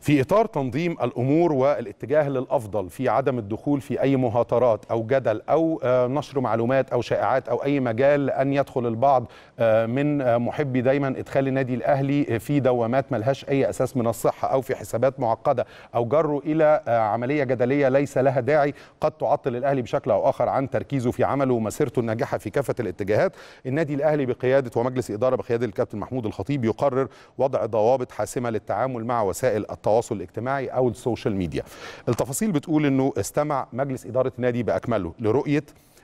في إطار تنظيم الأمور والاتجاه للأفضل في عدم الدخول في أي مهاترات أو جدل أو آه، نشر معلومات أو شائعات أو أي مجال أن يدخل البعض آه، من آه، محبي دايما إدخال النادي الأهلي في دوامات ملهاش أي أساس من الصحة أو في حسابات معقدة أو جروا إلى عملية جدلية ليس لها داعي قد تعطل الأهلي بشكل أو آخر عن تركيزه في عمله ومسيرته الناجحة في كافة الاتجاهات النادي الأهلي بقيادة ومجلس إدارة بقيادة الكابتن محمود الخطيب يقرر وضع ضوابط حاسمة للتعامل مع وسائل التواصل التواصل الاجتماعي او السوشيال ميديا التفاصيل بتقول انه استمع مجلس اداره النادي باكمله لرؤيه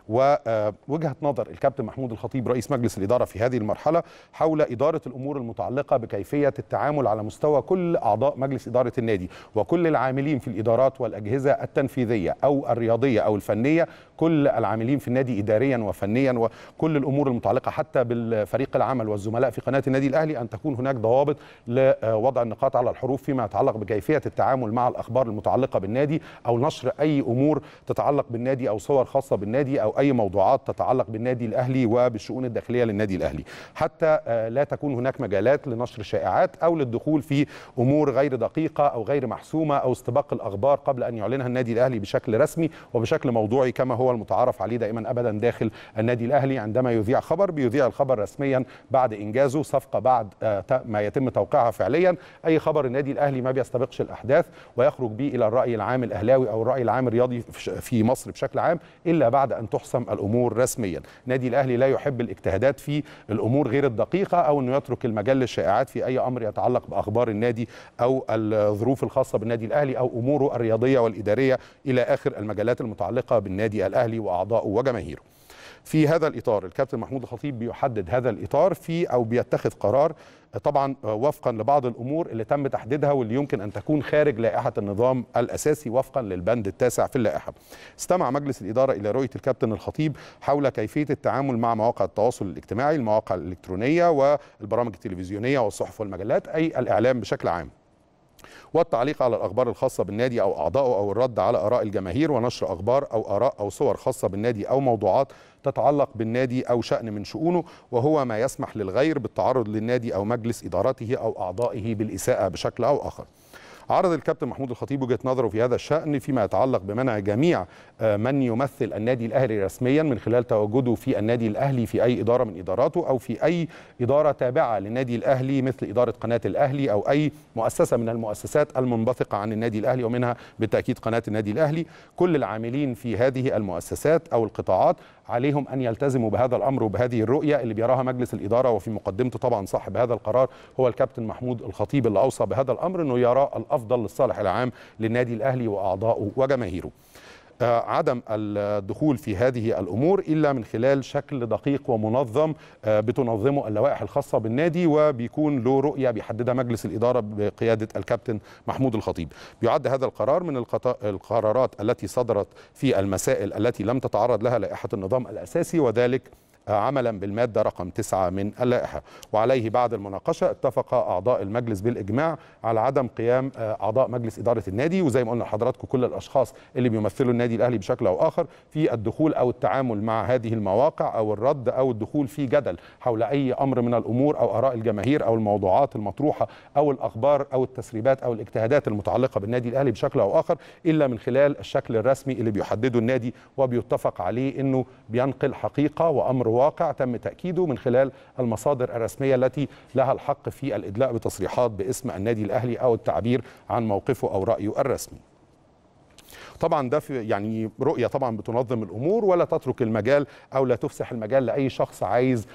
ووجهه آه، نظر الكابتن محمود الخطيب رئيس مجلس الاداره في هذه المرحله حول اداره الامور المتعلقه بكيفيه التعامل على مستوى كل اعضاء مجلس اداره النادي وكل العاملين في الادارات والاجهزه التنفيذيه او الرياضيه او الفنيه كل العاملين في النادي اداريا وفنيا وكل الامور المتعلقه حتى بالفريق العمل والزملاء في قناه النادي الاهلي ان تكون هناك ضوابط لوضع النقاط على الحروف فيما يتعلق بكيفيه التعامل مع الاخبار المتعلقه بالنادي او نشر اي امور تتعلق بالنادي او صور خاصه بالنادي او اي موضوعات تتعلق بالنادي الاهلي وبالشؤون الداخليه للنادي الاهلي حتى آه، لا تكون هناك مجالات لنشر شائعات او للدخول في امور غير دقيقه او غير محسومه او استباق الاخبار قبل ان يعلنها النادي الاهلي بشكل رسمي وبشكل موضوعي كما هو هو المتعارف عليه دائما ابدا داخل النادي الاهلي عندما يذيع خبر بيذيع الخبر رسميا بعد انجازه صفقه بعد آه، ما يتم توقيعها فعليا اي خبر النادي الاهلي ما بيستبقش الاحداث ويخرج به الى الراي العام الاهلاوي او الراي العام الرياضي في مصر بشكل عام الا بعد ان تحسم الامور رسميا النادي الاهلي لا يحب الاجتهادات في الامور غير الدقيقه او انه يترك المجال للشائعات في اي امر يتعلق باخبار النادي او الظروف الخاصه بالنادي الاهلي او اموره الرياضيه والاداريه الى اخر المجالات المتعلقه بالنادي الاهلي الاهلي واعضائه وجماهيره في هذا الاطار الكابتن محمود الخطيب بيحدد هذا الاطار في او بيتخذ قرار طبعا وفقا لبعض الامور اللي تم تحديدها واللي يمكن ان تكون خارج لائحه النظام الاساسي وفقا للبند التاسع في اللائحه. استمع مجلس الاداره الى رؤيه الكابتن الخطيب حول كيفيه التعامل مع مواقع التواصل الاجتماعي، المواقع الالكترونيه والبرامج التلفزيونيه والصحف والمجلات اي الاعلام بشكل عام. والتعليق على الأخبار الخاصة بالنادي أو أعضائه أو الرد على آراء الجماهير ونشر أخبار أو آراء أو صور خاصة بالنادي أو موضوعات تتعلق بالنادي أو شأن من شؤونه وهو ما يسمح للغير بالتعرض للنادي أو مجلس إدارته أو أعضائه بالإساءة بشكل أو آخر عرض الكابتن محمود الخطيب وجهه نظره في هذا الشان فيما يتعلق بمنع جميع آه، من يمثل النادي الاهلي رسميا من خلال تواجده في النادي الاهلي في اي اداره من اداراته او في اي اداره تابعه للنادي الاهلي مثل اداره قناه الاهلي او اي مؤسسه من المؤسسات المنبثقه عن النادي الاهلي ومنها بالتاكيد قناه النادي الاهلي كل العاملين في هذه المؤسسات او القطاعات عليهم أن يلتزموا بهذا الأمر وبهذه الرؤية اللي بيراها مجلس الإدارة وفي مقدمته طبعا صاحب هذا القرار هو الكابتن محمود الخطيب اللي أوصى بهذا الأمر أنه يرى الأفضل للصالح العام للنادي الأهلي وأعضائه وجماهيره آه، عدم الدخول في هذه الامور الا من خلال شكل دقيق ومنظم آه، بتنظمه اللوائح الخاصه بالنادي وبيكون له رؤيه بيحددها مجلس الاداره بقياده الكابتن محمود الخطيب. بيعد هذا القرار من القرارات التي صدرت في المسائل التي لم تتعرض لها لائحه النظام الاساسي وذلك عملا بالمادة رقم 9 من اللائحة وعليه بعد المناقشة اتفق أعضاء المجلس بالإجماع على عدم قيام آه، أعضاء مجلس إدارة النادي وزي ما قلنا لحضراتكم كل الأشخاص اللي بيمثلوا النادي الأهلي بشكل أو آخر في الدخول أو التعامل مع هذه المواقع أو الرد أو الدخول في جدل حول أي أمر من الأمور أو آراء الجماهير أو الموضوعات المطروحة أو الأخبار أو التسريبات أو الاجتهادات المتعلقة بالنادي الأهلي بشكل أو آخر إلا من خلال الشكل الرسمي اللي بيحدده النادي وبيتفق عليه أنه بينقل حقيقة وأمر الواقع تم تأكيده من خلال المصادر الرسمية التي لها الحق في الإدلاء بتصريحات باسم النادي الأهلي أو التعبير عن موقفه أو رأيه الرسمي طبعا ده في يعني رؤيه طبعا بتنظم الامور ولا تترك المجال او لا تفسح المجال لاي شخص عايز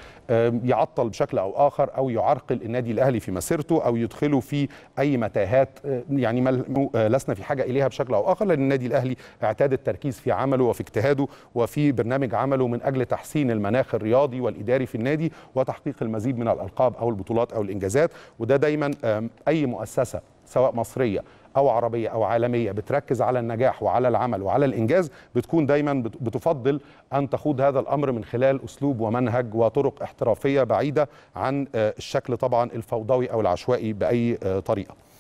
يعطل بشكل او اخر او يعرقل النادي الاهلي في مسيرته او يدخله في اي متاهات آه، يعني آه، لسنا في حاجه اليها بشكل او اخر لان النادي الاهلي اعتاد التركيز في عمله وفي اجتهاده وفي برنامج عمله من اجل تحسين المناخ الرياضي والاداري في النادي وتحقيق المزيد من الالقاب او البطولات او الانجازات وده دايما اي مؤسسه سواء مصريه او عربيه او عالميه بتركز على النجاح وعلى العمل وعلى الانجاز بتكون دايما بتفضل ان تخوض هذا الامر من خلال اسلوب ومنهج وطرق احترافيه بعيده عن آه، الشكل طبعا الفوضوي او العشوائي باي آه، طريقه